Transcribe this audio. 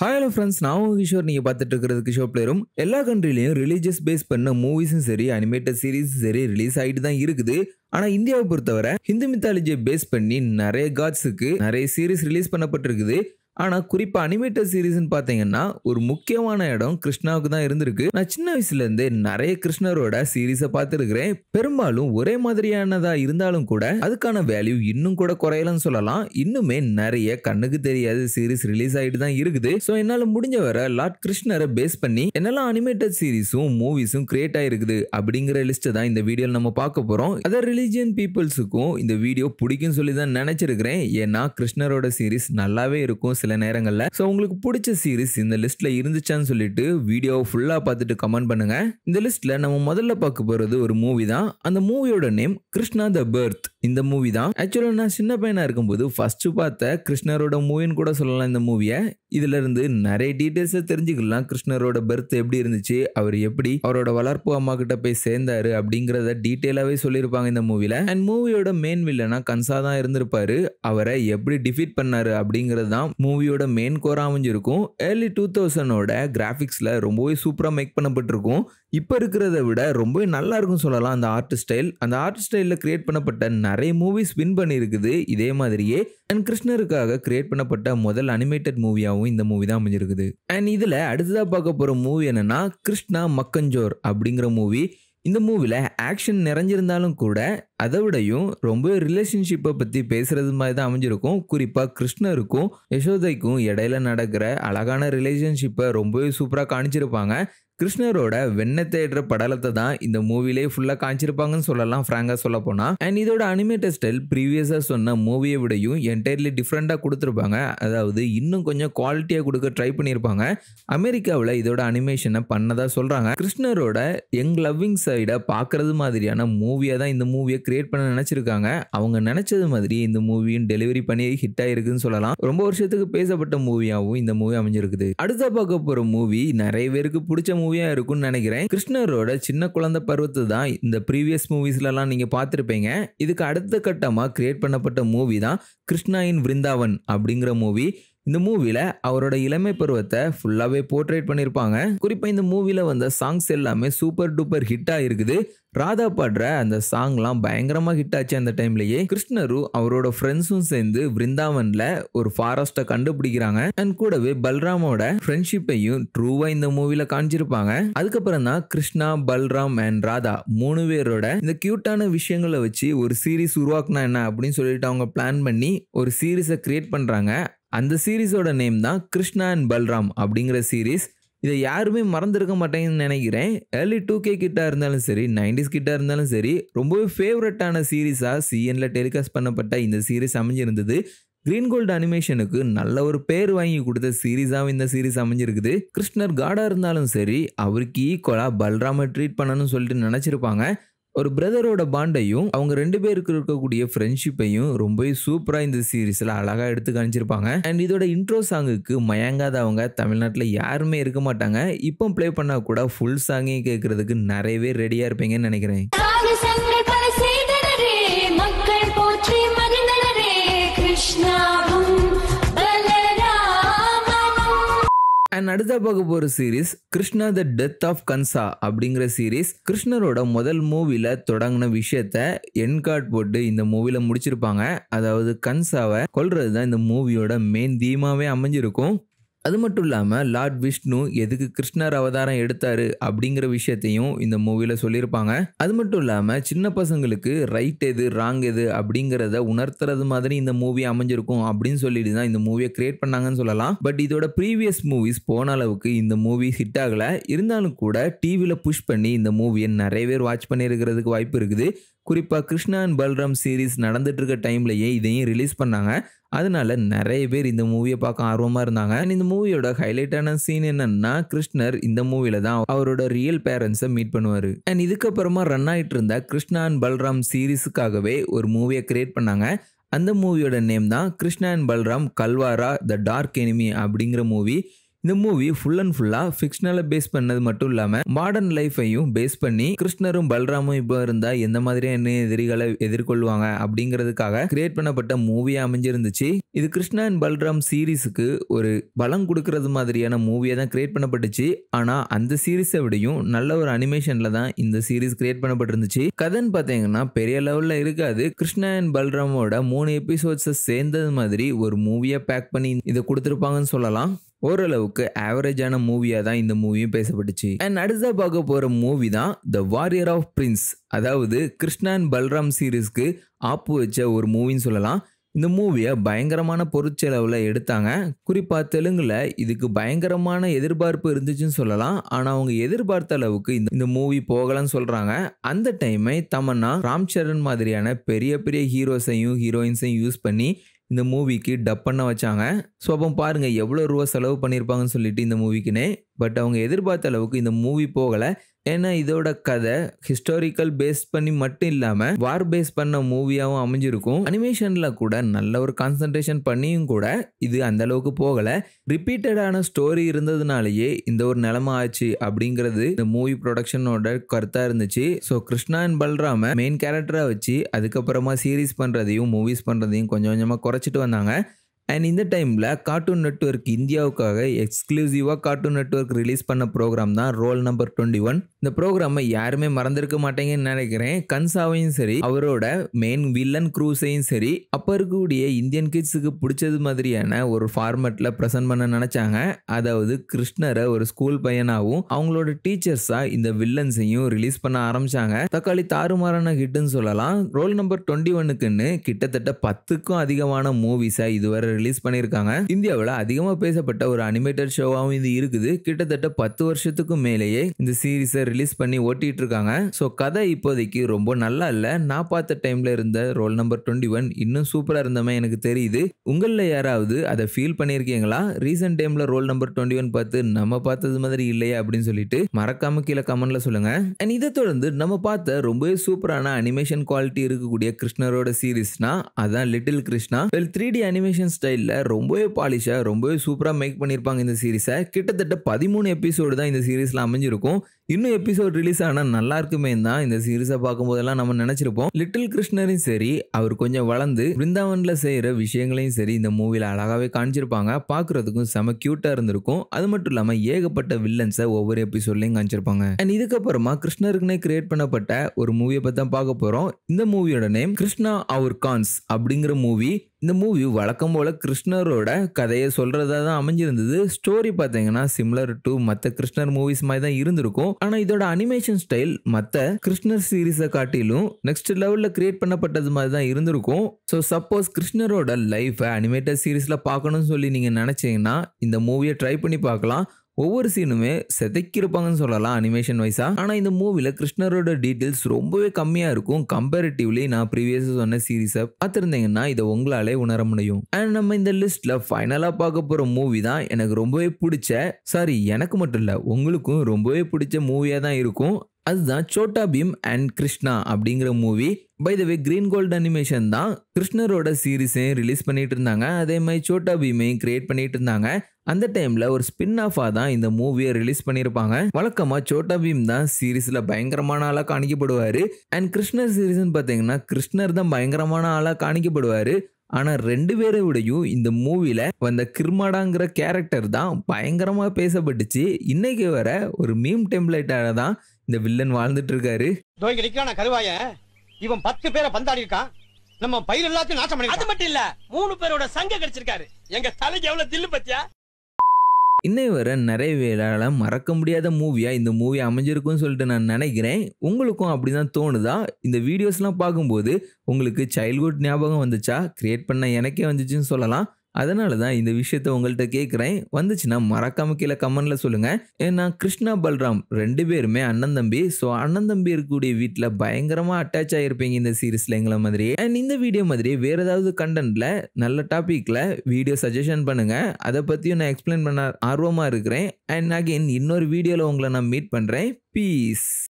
hi hello friends நான் கிஷோர் நீங்கள் பார்த்துட்டு இருக்கிறது கிஷோர் பிளேயரும் எல்லா கண்ட்ரிலையும் ரிலீஜியஸ் பேஸ் பண்ண மூவிஸும் சரி அனிமேட்டட் சீரீஸும் சரி ரிலீஸ் ஆகிட்டு தான் இருக்குது ஆனால் இந்தியாவை பொறுத்தவரை ஹிந்து மித்தாலஜியை பேஸ் பண்ணி நிறைய காட்ஸுக்கு நிறைய சீரீஸ் ரிலீஸ் பண்ணப்பட்டிருக்குது ஆனால் குறிப்பாக அனிமேட்டட் சீரீஸ்னு பார்த்தீங்கன்னா ஒரு முக்கியமான இடம் கிருஷ்ணாவுக்கு தான் இருந்திருக்கு நான் சின்ன வயசுலேருந்தே நிறைய கிருஷ்ணரோட சீரீஸை பார்த்துருக்கிறேன் பெரும்பாலும் ஒரே மாதிரியானதா இருந்தாலும் கூட அதுக்கான வேல்யூ இன்னும் கூட குறையலன்னு சொல்லலாம் இன்னுமே நிறைய கண்ணுக்கு தெரியாத சீரீஸ் ரிலீஸ் ஆகிட்டு தான் இருக்குது ஸோ என்னால் முடிஞ்ச வர லார்ட் கிருஷ்ணரை பேஸ் பண்ணி என்னெல்லாம் அனிமேட்டட் சீரீஸும் மூவிஸும் கிரியேட் ஆயிருக்குது அப்படிங்கிற லிஸ்ட்டை தான் இந்த வீடியோவில் நம்ம பார்க்க போகிறோம் அதர் ரிலீஜியன் பீப்புள்ஸுக்கும் இந்த வீடியோ பிடிக்கும் சொல்லி தான் நினச்சிருக்கிறேன் ஏன்னா கிருஷ்ணரோட சீரீஸ் நல்லாவே இருக்கும் சில நேரங்களில் ஸோ உங்களுக்கு பிடிச்ச சீரீஸ் இந்த லிஸ்ட்டில் இருந்துச்சான்னு சொல்லிட்டு வீடியோ ஃபுல்லாக பார்த்துட்டு கமெண்ட் பண்ணுங்க இந்த லிஸ்ட்டில் நம்ம முதல்ல பார்க்க போகிறது ஒரு மூவி தான் அந்த மூவியோட நேம் கிருஷ்ணா த பர்த் இந்த மூவி தான் ஆக்சுவலாக நான் சின்ன பையனாக இருக்கும்போது ஃபஸ்ட்டு பார்த்த கிருஷ்ணரோட மூவின்னு கூட சொல்லலாம் இந்த மூவியை இருந்து நிறைய டீட்டெயில்ஸை தெரிஞ்சுக்கலாம் கிருஷ்ணரோட பர்த் எப்படி இருந்துச்சு அவர் எப்படி அவரோட வளர்ப்பு அம்மா கிட்ட போய் சேர்ந்தாரு அப்படிங்கிறத டீட்டெயிலாகவே சொல்லியிருப்பாங்க இந்த மூவியில் அண்ட் மூவியோட மெயின் வில்லனா கன்சா தான் இருந்திருப்பாரு அவரை எப்படி டிஃபீட் பண்ணாரு அப்படிங்கிறது தான் மூவி மூவியோட மெயின் கோரா அமைஞ்சிருக்கும் ஏர்லி டூ தௌசண்டோட கிராஃபிக்ஸில் ரொம்பவே சூப்பராக மேக் பண்ணப்பட்டிருக்கும் இப்போ இருக்கிறத விட ரொம்பவே நல்லா இருக்கும்னு சொல்லலாம் அந்த ஆர்ட் ஸ்டைல் அந்த ஆர்ட் ஸ்டைலில் கிரியேட் பண்ணப்பட்ட நிறைய மூவிஸ் வின் பண்ணியிருக்குது இதே மாதிரியே அண்ட் கிருஷ்ணருக்காக கிரியேட் பண்ணப்பட்ட முதல் அனிமேட்டட் மூவியாகவும் இந்த மூவி தான் அமைஞ்சிருக்குது அண்ட் இதில் அடுத்ததாக பார்க்க போகிற மூவி என்னென்னா கிருஷ்ணா மக்கஞ்சோர் அப்படிங்கிற மூவி இந்த மூவியில் ஆக்ஷன் நிறைஞ்சிருந்தாலும் கூட அதை விடையும் ரொம்ப ரிலேஷன்ஷிப்பை பற்றி பேசுகிறது மாதிரி தான் அமைஞ்சிருக்கும் குறிப்பாக கிருஷ்ணருக்கும் யசோதைக்கும் இடையில நடக்கிற அழகான ரிலேஷன்ஷிப்பை ரொம்பவே சூப்பராக காணிச்சிருப்பாங்க கிருஷ்ணரோட வெண்ண தேடுற படலத்தை தான் இந்த மூவிலே ஃபுல்லாக காமிச்சிருப்பாங்கன்னு சொல்லலாம் ஃப்ராங்காக சொல்ல போனால் அண்ட் இதோட அனிமேட்டர் ஸ்டைல் ப்ரீவியஸாக சொன்ன மூவியை விடையும் என்டையர்லி டிஃப்ரெண்ட்டாக கொடுத்துருப்பாங்க அதாவது இன்னும் கொஞ்சம் குவாலிட்டியாக கொடுக்க ட்ரை பண்ணியிருப்பாங்க அமெரிக்காவில் இதோட அனிமேஷனை பண்ணதாக சொல்கிறாங்க கிருஷ்ணரோட யங் லவ்விங் சைடை பார்க்கறது மாதிரியான மூவியாக தான் இந்த மூவியை கிரியேட் பண்ண நினச்சிருக்காங்க அவங்க நினச்சது மாதிரி இந்த மூவியும் டெலிவரி பண்ணி ஹிட் ஆகிருக்குன்னு சொல்லலாம் ரொம்ப வருஷத்துக்கு பேசப்பட்ட மூவியாகவும் இந்த மூவி அமைஞ்சிருக்குது அடுத்த பார்க்க போகிற மூவி நிறைய பேருக்கு பிடிச்ச மூவி மூவியா இருக்கும்னு நினைக்கிறேன் கிருஷ்ணரோட சின்ன குழந்தை பருவத்து தான் இந்த ப்ரீவியஸ் மூவிஸ்லலாம் நீங்கள் பார்த்துருப்பீங்க இதுக்கு அடுத்த கட்டமாக கிரியேட் பண்ணப்பட்ட மூவி தான் கிருஷ்ணாயின் விருந்தாவன் அப்படிங்கிற மூவி இந்த மூவியில் அவரோட இளமை பருவத்தை ஃபுல்லாகவே போர்ட்ரேட் பண்ணியிருப்பாங்க குறிப்பாக இந்த மூவியில் வந்த சாங்ஸ் எல்லாமே சூப்பர் டூப்பர் ஹிட்டாக இருக்குது ராதா பாடுற அந்த சாங்லாம் பயங்கரமாக ஹிட் ஆச்சு அந்த டைம்லயே கிருஷ்ணரும் அவரோட ஃப்ரெண்ட்ஸும் சேர்ந்து பிருந்தாவனில் ஒரு ஃபாரஸ்ட்டை கண்டுபிடிக்கிறாங்க அண்ட் கூடவே பல்ராமோட ஃப்ரெண்ட்ஷிப்பையும் ட்ரூவாக இந்த மூவியில் காமிச்சிருப்பாங்க அதுக்கப்புறம் தான் கிருஷ்ணா பல்ராம் அண்ட் ராதா மூணு பேரோட இந்த கியூட்டான விஷயங்களை வச்சு ஒரு சீரீஸ் உருவாக்குனா என்ன அப்படின்னு சொல்லிட்டு அவங்க பிளான் பண்ணி ஒரு சீரீஸை கிரியேட் பண்ணுறாங்க அந்த சீரீஸோட நேம் தான் கிருஷ்ணா அண்ட் பல்ராம் அப்படிங்கிற சீரீஸ் இதை யாருமே மறந்துருக்க மாட்டேங்குன்னு நினைக்கிறேன் ஏர்லி டூ கே கிட்ட இருந்தாலும் சரி நைன்டிஸ் கிட்ட இருந்தாலும் சரி ரொம்பவே ஃபேவரட்டான சீரீஸாக சிஎன்ல டெலிகாஸ்ட் பண்ணப்பட்ட இந்த சீரீஸ் அமைஞ்சிருந்தது கிரீன் கோல்டு அனிமேஷனுக்கு நல்ல ஒரு பேர் வாங்கி கொடுத்த சீரீஸாகவும் இந்த சீரீஸ் அமைஞ்சிருக்குது கிருஷ்ணர் காடாக இருந்தாலும் சரி அவருக்கு ஈக்குவலாக பல்ராமை ட்ரீட் பண்ணணும்னு சொல்லிட்டு நினச்சிருப்பாங்க ஒரு பிரதரோட பாண்டையும் அவங்க ரெண்டு பேருக்கு இருக்கக்கூடிய ஃப்ரெண்ட்ஷிப்பையும் ரொம்பவே சூப்பராக இந்த சீரீஸில் அழகாக எடுத்து காமிச்சிருப்பாங்க அண்ட் இதோட இன்ட்ரோ சாங்குக்கு மயங்காதவங்க தமிழ்நாட்டில் யாருமே இருக்க மாட்டாங்க இப்போ ப்ளே பண்ணால் கூட ஃபுல் சாங்கையும் கேட்குறதுக்கு நிறையவே ரெடியாக இருப்பீங்கன்னு நினைக்கிறேன் அடுத்த பார்க்க போகிற series Krishna the death of Kansa அப்படிங்கிற சீரீஸ் கிருஷ்ணரோட முதல் மூவியில் தொடங்கின விஷயத்த என்கார்ட் போட்டு இந்த மூவியில் முடிச்சிருப்பாங்க அதாவது கன்சாவை கொல்றது தான் இந்த மூவியோட மெயின் தீமாவே அமைஞ்சிருக்கும் அது மட்டும் இல்லாமல் லார்ட் விஷ்ணு எதுக்கு கிருஷ்ணர் அவதாரம் எடுத்தாரு அப்படிங்கிற விஷயத்தையும் இந்த மூவியில் சொல்லியிருப்பாங்க அது மட்டும் இல்லாமல் சின்ன பசங்களுக்கு ரைட் எது ராங் எது அப்படிங்கிறத உணர்த்துறது மாதிரி இந்த மூவி அமைஞ்சிருக்கும் அப்படின்னு சொல்லிட்டு தான் இந்த மூவியை கிரியேட் பண்ணாங்கன்னு சொல்லலாம் பட் இதோட ப்ரீவியஸ் மூவிஸ் போன அளவுக்கு இந்த மூவி ஹிட் ஆகலை இருந்தாலும் கூட டிவியில் புஷ் பண்ணி இந்த மூவியை நிறைய பேர் வாட்ச் பண்ணியிருக்கிறதுக்கு வாய்ப்பு இருக்குது குறிப்பாக கிருஷ்ணா அண்ட் பல்ராம் சீரீஸ் நடந்துட்டு இருக்க டைம்லயே இதையும் ரிலீஸ் பண்ணாங்க அதனால நிறைய பேர் இந்த மூவியை பார்க்க ஆர்வமாக இருந்தாங்க அண்ட் இந்த மூவியோட ஹைலைட்டான சீன் என்னன்னா கிருஷ்ணர் இந்த மூவியில தான் அவரோட ரியல் பேரண்ட்ஸை மீட் பண்ணுவார் அண்ட் இதுக்கப்புறமா ரன் ஆகிட்டு இருந்த கிருஷ்ணா அண்ட் பல்ராம் சீரீஸுக்காகவே ஒரு மூவியை கிரியேட் பண்ணாங்க அந்த மூவியோட நேம் தான் கிருஷ்ணா அண்ட் பல்ராம் கல்வாரா த டார்க் எனிமி அப்படிங்கிற மூவி இந்த மூவி ஃபுல் அண்ட் ஃபுல்லாக ஃபிக்ஷனலை பேஸ் பண்ணது மட்டும் இல்லாமல் மாடர்ன் லைஃப்பையும் பேஸ் பண்ணி கிருஷ்ணரும் பல்ராமும் இப்போ இருந்தால் எந்த மாதிரியான எதிரிகளை எதிர்கொள்வாங்க அப்படிங்கிறதுக்காக கிரியேட் பண்ணப்பட்ட மூவியா அமைஞ்சிருந்துச்சு இது கிருஷ்ணா அண்ட் பல்ராம் சீரீஸுக்கு ஒரு பலம் கொடுக்கறது மாதிரியான மூவியை தான் கிரியேட் பண்ணப்பட்டுச்சு ஆனால் அந்த சீரீஸை விடையும் நல்ல ஒரு அனிமேஷன்ல தான் இந்த சீரீஸ் கிரியேட் பண்ணப்பட்டிருந்துச்சு கதைன்னு பார்த்தீங்கன்னா பெரிய லெவலில் இருக்காது கிருஷ்ணா அண்ட் பல்ராமோட மூணு எபிசோட்ஸை சேர்ந்தது மாதிரி ஒரு மூவியை பேக் பண்ணி இதை கொடுத்துருப்பாங்கன்னு சொல்லலாம் ஓரளவுக்கு ஆவரேஜான மூவியாக தான் இந்த மூவியும் பேசப்பட்டுச்சு அண்ட் அடுத்ததாக பார்க்க போகிற மூவி தான் த வாரியர் ஆஃப் பிரின்ஸ் அதாவது கிருஷ்ணன் பல்ராம் சீரீஸ்க்கு ஆப்பு வச்ச ஒரு மூவின்னு சொல்லலாம் இந்த மூவியை பயங்கரமான பொருட்செலவில் எடுத்தாங்க குறிப்பாக தெலுங்கில் இதுக்கு பயங்கரமான எதிர்பார்ப்பு இருந்துச்சுன்னு சொல்லலாம் ஆனால் அவங்க எதிர்பார்த்த அளவுக்கு இந்த இந்த மூவி போகலன்னு சொல்கிறாங்க அந்த டைமை தமன்னா ராம் சரண் மாதிரியான பெரிய பெரிய ஹீரோஸையும் ஹீரோயின்ஸையும் யூஸ் பண்ணி இந்த மூவிக்கு டப் பண்ண வச்சாங்க ஸோ அப்போ பாருங்கள் எவ்வளோ ரூபா செலவு பண்ணியிருப்பாங்கன்னு சொல்லிட்டு இந்த மூவிக்குன்னே பட் அவங்க எதிர்பார்த்த அளவுக்கு இந்த மூவி போகலை ஏன்னா இதோட கதை ஹிஸ்டாரிக்கல் பேஸ் பண்ணி மட்டும் இல்லாமல் வார் பேஸ் பண்ண மூவியாகவும் அமைஞ்சிருக்கும் அனிமேஷனில் கூட நல்ல ஒரு கான்சன்ட்ரேஷன் பண்ணியும் கூட இது அந்த அளவுக்கு போகலை ரிப்பீட்டடான ஸ்டோரி இருந்ததுனாலயே இந்த ஒரு நிலமை ஆச்சு அப்படிங்கிறது இந்த மூவி ப்ரொடக்ஷனோட கருத்தாக இருந்துச்சு so Krishna and Balram main கேரக்டராக வச்சு அதுக்கப்புறமா சீரீஸ் பண்ணுறதையும் மூவிஸ் பண்ணுறதையும் கொஞ்சம் கொஞ்சமாக குறைச்சிட்டு வந்தாங்க அண்ட் இந்த டைமில் கார்ட்டூன் நெட்ஒர்க் இந்தியாவுக்காக எக்ஸ்க்ளூசிவாக கார்ட்டூன் நெட்ஒர்க் ரிலீஸ் பண்ண ப்ரோக்ராம் தான் ரோல் நம்பர் டுவெண்ட்டி ஒன் இந்த ப்ரோக்ராமை யாருமே மறந்துருக்க மாட்டேங்கன்னு நினைக்கிறேன் கன்சாவையும் சரி அவரோட மெயின் வில்லன் க்ரூஸையும் சரி அப்போ இருக்கக்கூடிய இந்தியன் கிட்ஸுக்கு பிடிச்சது மாதிரியான ஒரு ஃபார்மெட்டில் ப்ரெசென்ட் பண்ண நினச்சாங்க அதாவது கிருஷ்ணரை ஒரு ஸ்கூல் பையனாகவும் அவங்களோட டீச்சர்ஸாக இந்த வில்லன்ஸையும் ரிலீஸ் பண்ண ஆரம்பித்தாங்க தக்காளி தாறுமாறான ஹிட்டுன்னு சொல்லலாம் ரோல் நம்பர் டுவெண்ட்டி ஒன்னுக்குன்னு கிட்டத்தட்ட பத்துக்கும் அதிகமான மூவிஸாக இதுவரை ரிலீஸ் பண்ணியிருக்காங்க இந்தியாவில் அதிகமாக பேசப்பட்ட ஒரு அனிமேட்டட் ஷோவாகவும் இது இருக்குது கிட்டத்தட்ட பத்து வருஷத்துக்கும் மேலேயே இந்த சீரீஸை ரிலீஸ் பண்ணி ஓட்டிட்டு இருக்காங்க ஸோ கதை இப்போதைக்கு ரொம்ப நல்லா இல்லை நான் பார்த்த டைம்ல இருந்த ரோல் நம்பர் டுவெண்ட்டி ஒன் இன்னும் சூப்பராக இருந்தமே எனக்கு தெரியுது உங்களில் யாராவது அதை ஃபீல் பண்ணியிருக்கீங்களா ரீசெண்ட் டைம்ல ரோல் நம்பர் டுவெண்ட்டி ஒன் பார்த்து நம்ம பார்த்தது மாதிரி இல்லையா அப்படின்னு சொல்லிட்டு மறக்காம கீழே கமெண்ட்ல சொல்லுங்க அண்ட் இதை தொடர்ந்து நம்ம பார்த்த ரொம்பவே சூப்பரான அனிமேஷன் குவாலிட்டி இருக்கக்கூடிய கிருஷ்ணரோட சீரீஸ்னா அதான் Little Krishna well three D animation ஸ்டைலில் ரொம்பவே பாலிஷாக ரொம்பவே சூப்பராக மேக் பண்ணியிருப்பாங்க இந்த சீரிஸை கிட்டத்தட்ட பதிமூணு எபிசோடு தான் இந்த சீரீஸில் அமைஞ்சிருக்கும் இன்னும் எபிசோட் ரிலீஸ் ஆனால் நல்லா இருக்குமே தான் இந்த சீரீஸை பார்க்கும்போதெல்லாம் நம்ம நினச்சிருப்போம் லிட்டில் கிருஷ்ணரையும் சரி அவர் கொஞ்சம் வளர்ந்து பிருந்தாவனில் செய்கிற விஷயங்களையும் சரி இந்த மூவியில் அழகாகவே காமிச்சிருப்பாங்க பார்க்குறதுக்கும் செம க்யூட்டாக இருந்திருக்கும் அது மட்டும் இல்லாமல் ஏகப்பட்ட வில்லன்ஸை ஒவ்வொரு எபிசோட்லையும் காமிச்சிருப்பாங்க அண்ட் இதுக்கப்புறமா கிருஷ்ணருக்குனே கிரியேட் பண்ணப்பட்ட ஒரு மூவியை பற்றி தான் பார்க்க போகிறோம் இந்த மூவியோட நேம் கிருஷ்ணா அவர் கான்ஸ் அப்படிங்கிற மூவி இந்த மூவி வழக்கம் போல் கிருஷ்ணரோட கதையை சொல்கிறதா தான் அமைஞ்சிருந்தது ஸ்டோரி பார்த்தீங்கன்னா சிம்லர் டு மற்ற கிருஷ்ணர் மூவிஸ் மாதிரி தான் இருந்திருக்கும் ஆனால் இதோட அனிமேஷன் ஸ்டைல் மற்ற கிருஷ்ணர் சீரீஸை காட்டிலும் நெக்ஸ்ட் லெவலில் கிரியேட் பண்ணப்பட்டது மாதிரி தான் இருந்திருக்கும் ஸோ சப்போஸ் கிருஷ்ணரோட லைஃப்பை அனிமேட்டட் சீரீஸில் பார்க்கணும்னு சொல்லி நீங்கள் நினச்சிங்கன்னா இந்த மூவியை ட்ரை பண்ணி பார்க்கலாம் ஒவ்வொரு சீனுமே செதைக்கிருப்பாங்கன்னு சொல்லலாம் அனிமேஷன் வைஸாக ஆனால் இந்த மூவியில் கிருஷ்ணரோட டீட்டெயில்ஸ் ரொம்பவே கம்மியாக இருக்கும் கம்பேரிட்டிவ்லி நான் ப்ரீவியஸ் சொன்ன சீரீஸை பார்த்துருந்தீங்கன்னா இதை உங்களாலே உணர முடியும் அண்ட் நம்ம இந்த லிஸ்ட்டில் ஃபைனலாக பார்க்க போகிற மூவி தான் எனக்கு ரொம்பவே பிடிச்ச சாரி எனக்கு மட்டும் இல்லை உங்களுக்கும் ரொம்பவே பிடிச்ச மூவியாக தான் இருக்கும் அதுதான் சோட்டா பீம் அண்ட் கிருஷ்ணா அப்படிங்கிற movie by the way Green Gold animation தான் கிருஷ்ணரோட சீரீஸையும் ரிலீஸ் பண்ணிட்டு இருந்தாங்க அதே மாதிரி சோட்டா பீமையும் கிரியேட் பண்ணிட்டு இருந்தாங்க அந்த டைமில் ஒரு ஸ்பின் ஆஃபாக தான் இந்த மூவியை ரிலீஸ் பண்ணியிருப்பாங்க வழக்கமாக சோட்டா பீம் தான் சீரீஸில் பயங்கரமான ஆளாக காணிக்கப்படுவார் அண்ட் கிருஷ்ணர் சீரீஸ்னு பார்த்தீங்கன்னா கிருஷ்ணர் தான் பயங்கரமான ஆளாக காணிக்கப்படுவார் ஆனால் ரெண்டு பேரை விடையும் இந்த மூவியில் வந்த கிர்மடாங்கிற கேரக்டர் தான் பயங்கரமாக பேசப்பட்டுச்சு இன்னைக்கு வர ஒரு மீம் டெம்ப்ளேட்டாக தான் இந்த வில்லன் வாழ்ந்துட்டு இருக்காரு கருவாய இவன் பத்து பேரை பந்தாடி இருக்கான் நம்ம பயிர் எல்லாத்தையும் நாசம் பண்ணி அது மட்டும் இல்ல மூணு பேரோட சங்க கிடைச்சிருக்காரு எங்க தலைக்கு எவ்வளவு தில்லு பத்தியா இன்னை வர நிறைய வேளால மறக்க முடியாத மூவியாக இந்த மூவி அமைஞ்சிருக்கும்னு சொல்லிட்டு நான் நினைக்கிறேன் உங்களுக்கும் அப்படி தான் தோணுதா இந்த வீடியோஸ்லாம் பார்க்கும்போது உங்களுக்கு சைல்ட்ஹுட் ஞாபகம் வந்துச்சா கிரியேட் பண்ண எனக்கே வந்துச்சுன்னு சொல்லலாம் அதனால தான் இந்த விஷயத்த உங்கள்கிட்ட கேட்குறேன் வந்துச்சுன்னா மறக்காம கீழே கமெண்ட்ல சொல்லுங்கள் ஏன்னா கிருஷ்ணா பல்ராம் ரெண்டு பேருமே அண்ணன் தம்பி ஸோ அண்ணன் தம்பி இருக்கக்கூடிய வீட்டில் பயங்கரமாக அட்டாச் ஆகிருப்பீங்க இந்த சீரீஸில் எங்களை மாதிரி அண்ட் இந்த வீடியோ மாதிரி வேறு ஏதாவது கண்டென்ட்ல நல்ல டாப்பிக்கில் வீடியோ சஜஷன் பண்ணுங்கள் அதை பற்றியும் நான் எக்ஸ்பிளைன் பண்ண ஆர்வமாக இருக்கிறேன் அண்ட் அகெயின் இன்னொரு வீடியோவில் உங்களை நான் மீட் பண்ணுறேன் பீஸ்